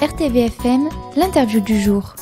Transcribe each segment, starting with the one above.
RTVFM, l'interview du jour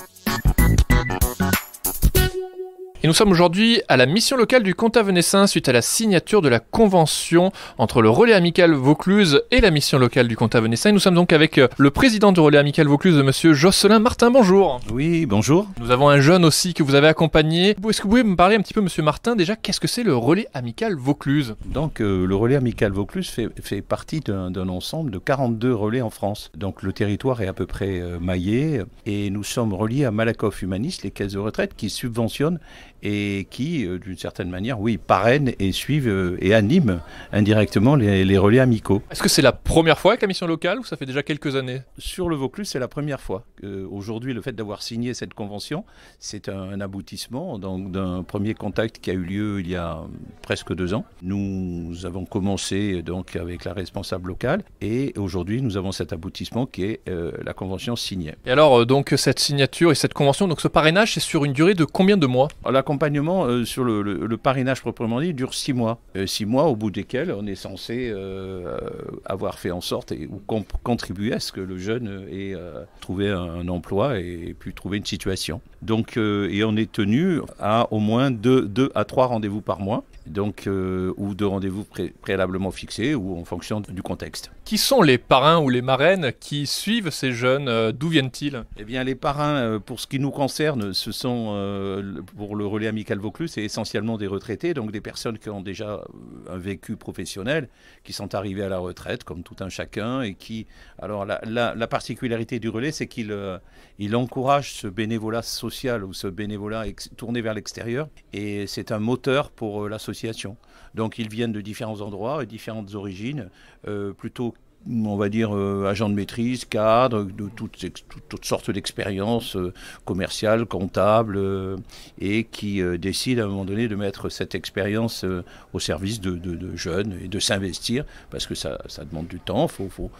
nous sommes aujourd'hui à la mission locale du Comtat Venessin suite à la signature de la convention entre le relais amical Vaucluse et la mission locale du Comtat à nous sommes donc avec euh, le président du relais amical Vaucluse, monsieur Jocelyn Martin. Bonjour. Oui, bonjour. Nous avons un jeune aussi que vous avez accompagné. Est-ce que vous pouvez me parler un petit peu, monsieur Martin, déjà, qu'est-ce que c'est le relais amical Vaucluse Donc, euh, le relais amical Vaucluse fait, partie d'un ensemble de 42 relais en France. Donc, le territoire est à peu près euh, maillé et nous sommes reliés à Malakoff Humaniste, les caisses de retraite qui subventionnent et qui, euh, d'une certaine manière, oui, parrainent et suivent euh, et animent indirectement les, relais amicaux. Est-ce que c'est la première fois avec la mission locale ou ça fait déjà quelques années Sur le Vaucluse, c'est la première fois. Euh, aujourd'hui, le fait d'avoir signé cette convention, c'est un, aboutissement d'un premier contact qui a eu lieu il y a presque deux ans. Nous avons commencé donc avec la responsable locale et aujourd'hui, nous avons cet aboutissement qui est la convention signée. Et alors, donc, cette signature et cette convention, donc ce parrainage, c'est sur une durée de combien de mois l'accompagnement euh, sur le, parrainage proprement dit dure six mois. six mois au bout desquels on est censé euh, avoir fait en sorte et, ou contribuer à ce que le jeune ait euh, trouvé un, emploi et, puis pu trouver une situation. Donc, et on est tenu à au moins deux, deux à trois rendez-vous par mois, donc, ou deux rendez-vous préalablement fixés ou en fonction du contexte. Qui sont les parrains ou les marraines qui suivent ces jeunes D'où viennent-ils Eh bien, les parrains, pour ce qui nous concerne, ce sont pour le volet amical Vaucluse, c'est essentiellement des retraités, donc des personnes qui ont déjà euh, un vécu professionnel, qui sont arrivés à la retraite, comme tout un chacun, et qui... Alors la, particularité du relais, c'est qu'il euh, encourage ce bénévolat social ou ce bénévolat tourné vers l'extérieur, et c'est un moteur pour euh, l'association. Donc ils viennent de différents endroits et différentes origines, plutôt on va dire, euh, agent de maîtrise, cadre, de toutes, sortes d'expériences euh, commerciales, comptables, euh, et qui décident à un moment donné de mettre cette expérience au service de, jeunes et de s'investir, parce que ça, demande du temps, il faut,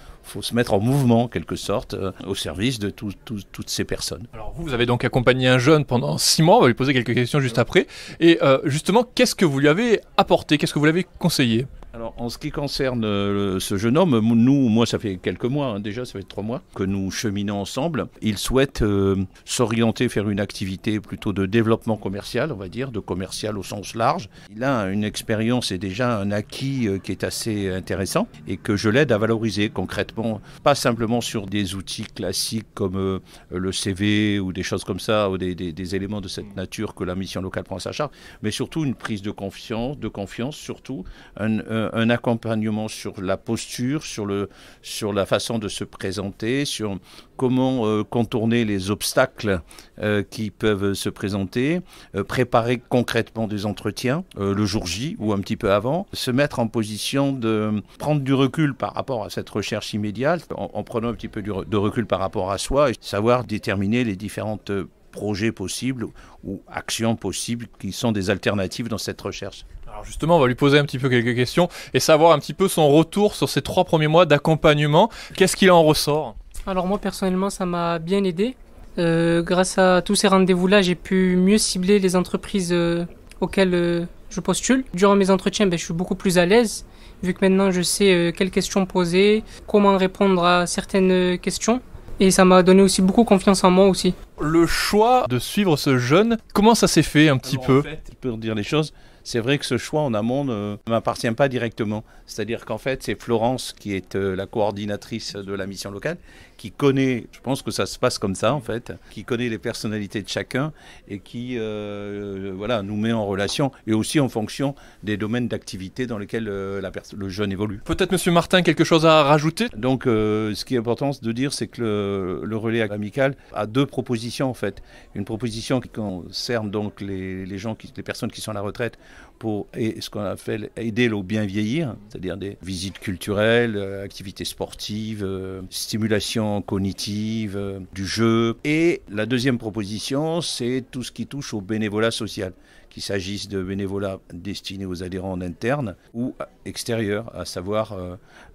se mettre en mouvement, en quelque sorte, au service de toutes ces personnes. Alors vous, vous avez donc accompagné un jeune pendant six mois, on va lui poser quelques questions juste après, et justement, qu'est-ce que vous lui avez apporté, qu'est-ce que vous lui avez conseillé alors, en ce qui concerne euh, ce jeune homme, nous, moi, ça fait quelques mois, hein, déjà, ça fait trois mois que nous cheminons ensemble. Il souhaite euh, s'orienter, faire une activité plutôt de développement commercial, on va dire, de commercial au sens large. Il a une expérience et déjà un acquis euh, qui est assez intéressant et que je l'aide à valoriser concrètement, pas simplement sur des outils classiques comme le CV ou des choses comme ça, ou des, éléments de cette nature que la mission locale prend à sa charge, mais surtout une prise de confiance, de confiance, surtout un un accompagnement sur la posture, sur, le, sur la façon de se présenter, sur comment euh, contourner les obstacles euh, qui peuvent se présenter, euh, préparer concrètement des entretiens le jour J ou un petit peu avant, se mettre en position de prendre du recul par rapport à cette recherche immédiate, en, prenant un petit peu de recul par rapport à soi, et savoir déterminer les différentes projets possibles ou actions possibles qui sont des alternatives dans cette recherche. Alors justement, on va lui poser un petit peu quelques questions et savoir un petit peu son retour sur ces trois premiers mois d'accompagnement. Qu'est-ce qu'il en ressort Alors moi personnellement, ça m'a bien aidé. Euh, grâce à tous ces rendez-vous-là, j'ai pu mieux cibler les entreprises euh, auxquelles euh, je postule. Durant mes entretiens, ben, je suis beaucoup plus à l'aise, vu que maintenant je sais quelles questions poser, comment répondre à certaines questions. Et ça m'a donné aussi beaucoup confiance en moi aussi le choix de suivre ce jeune Comment ça s'est fait un petit peu Pour dire les choses, c'est vrai que ce choix en amont euh, ne m'appartient pas directement. C'est-à-dire qu'en fait, c'est Florence qui est euh, la coordinatrice de la mission locale, qui connaît, je pense que ça se passe comme ça en fait, qui connaît les personnalités de chacun et qui euh, voilà, nous met en relation et aussi en fonction des domaines d'activité dans lesquels le jeune évolue. Peut-être Monsieur Martin, quelque chose à rajouter Donc ce qui est important de dire, c'est que le, relais amical a deux propositions en fait. Une proposition qui concerne donc les, gens, qui, les personnes qui sont à la retraite pour ce qu'on appelle aider le bien vieillir, c'est-à-dire des visites culturelles, euh, activités sportives, euh, stimulation cognitive, euh, du jeu. Et la deuxième proposition, c'est tout ce qui touche au bénévolat social, qu'il s'agisse de bénévolat destiné aux adhérents en interne ou extérieur, à savoir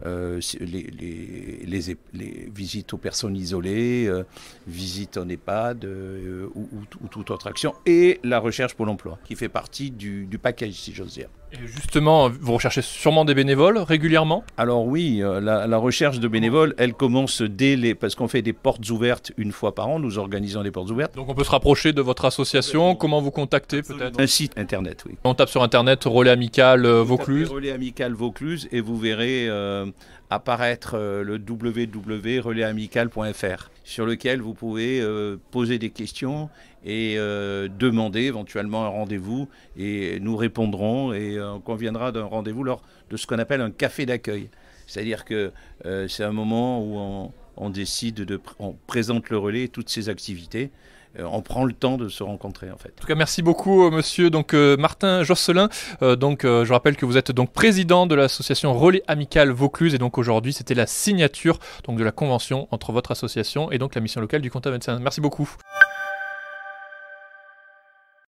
les, visites aux personnes isolées, visites en EHPAD ou, toute autre action, et la recherche pour l'emploi, qui fait partie du, du package, si Et justement, vous recherchez sûrement des bénévoles régulièrement Alors oui, euh, la, recherche de bénévoles, elle commence dès les... parce qu'on fait des portes ouvertes une fois par an, nous organisons des portes ouvertes. Donc on peut se rapprocher de votre association, comment vous contacter peut-être Un site internet, oui. On tape sur internet Relais Amical euh, Vaucluse Relais Amical Vaucluse et vous verrez euh, apparaître le www.relaisamical.fr sur lequel vous pouvez euh, poser des questions et euh, demander éventuellement un rendez-vous et nous répondrons et euh, on conviendra d'un rendez-vous lors de ce qu'on appelle un café d'accueil. C'est-à-dire que c'est un moment où on, décide de on présente le relais toutes ses activités euh, on prend le temps de se rencontrer en fait. En tout cas, merci beaucoup euh, monsieur donc euh, Martin Josselin. donc je rappelle que vous êtes donc président de l'association Relais Amical Vaucluse et donc aujourd'hui, c'était la signature donc de la convention entre votre association et donc la mission locale du à Vincennes. Merci beaucoup.